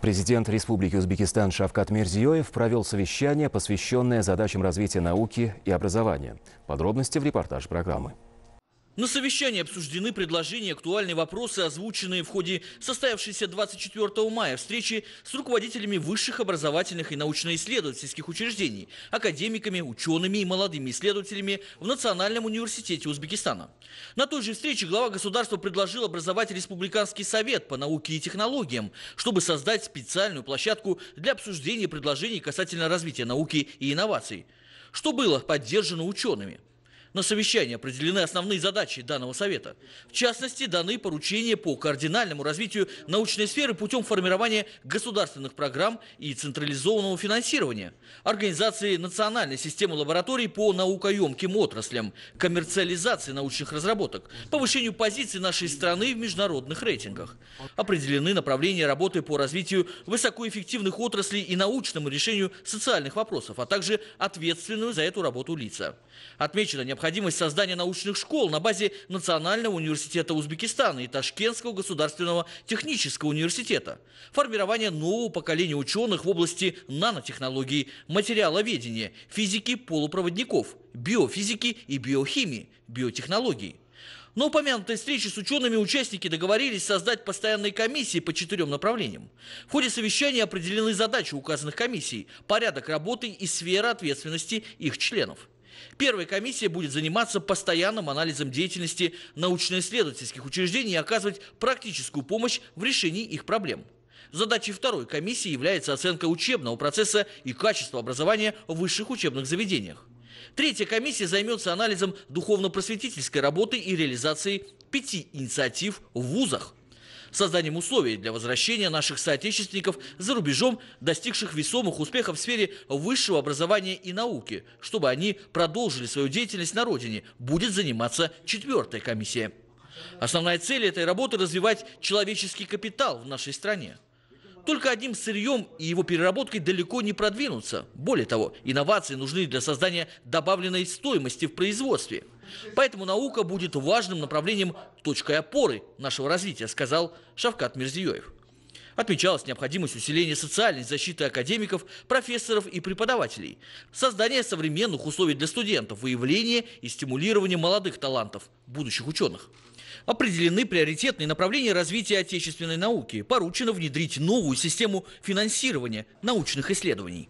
Президент Республики Узбекистан Шавкат Мирзиёев провел совещание, посвященное задачам развития науки и образования. Подробности в репортаже программы. На совещании обсуждены предложения, актуальные вопросы, озвученные в ходе состоявшейся 24 мая встречи с руководителями высших образовательных и научно-исследовательских учреждений, академиками, учеными и молодыми исследователями в Национальном университете Узбекистана. На той же встрече глава государства предложил образовать Республиканский совет по науке и технологиям, чтобы создать специальную площадку для обсуждения предложений касательно развития науки и инноваций, что было поддержано учеными – на совещании определены основные задачи данного совета. В частности, даны поручения по кардинальному развитию научной сферы путем формирования государственных программ и централизованного финансирования, организации национальной системы лабораторий по наукоемким отраслям, коммерциализации научных разработок, повышению позиций нашей страны в международных рейтингах. Определены направления работы по развитию высокоэффективных отраслей и научному решению социальных вопросов, а также ответственную за эту работу лица. Отмечено необходимость необходимость создания научных школ на базе Национального университета Узбекистана и Ташкентского государственного технического университета, формирование нового поколения ученых в области нанотехнологий, материаловедения, физики полупроводников, биофизики и биохимии, биотехнологий. На упомянутой встрече с учеными участники договорились создать постоянные комиссии по четырем направлениям. В ходе совещания определены задачи указанных комиссий, порядок работы и сфера ответственности их членов. Первая комиссия будет заниматься постоянным анализом деятельности научно-исследовательских учреждений и оказывать практическую помощь в решении их проблем. Задачей второй комиссии является оценка учебного процесса и качества образования в высших учебных заведениях. Третья комиссия займется анализом духовно-просветительской работы и реализацией пяти инициатив в вузах созданием условий для возвращения наших соотечественников за рубежом, достигших весомых успехов в сфере высшего образования и науки. Чтобы они продолжили свою деятельность на родине, будет заниматься четвертая комиссия. Основная цель этой работы – развивать человеческий капитал в нашей стране только одним сырьем и его переработкой далеко не продвинуться. Более того, инновации нужны для создания добавленной стоимости в производстве. Поэтому наука будет важным направлением точкой опоры нашего развития, сказал Шавкат Мирзиёев. Отмечалась необходимость усиления социальной защиты академиков, профессоров и преподавателей, создание современных условий для студентов, выявление и стимулирование молодых талантов, будущих ученых. Определены приоритетные направления развития отечественной науки. Поручено внедрить новую систему финансирования научных исследований.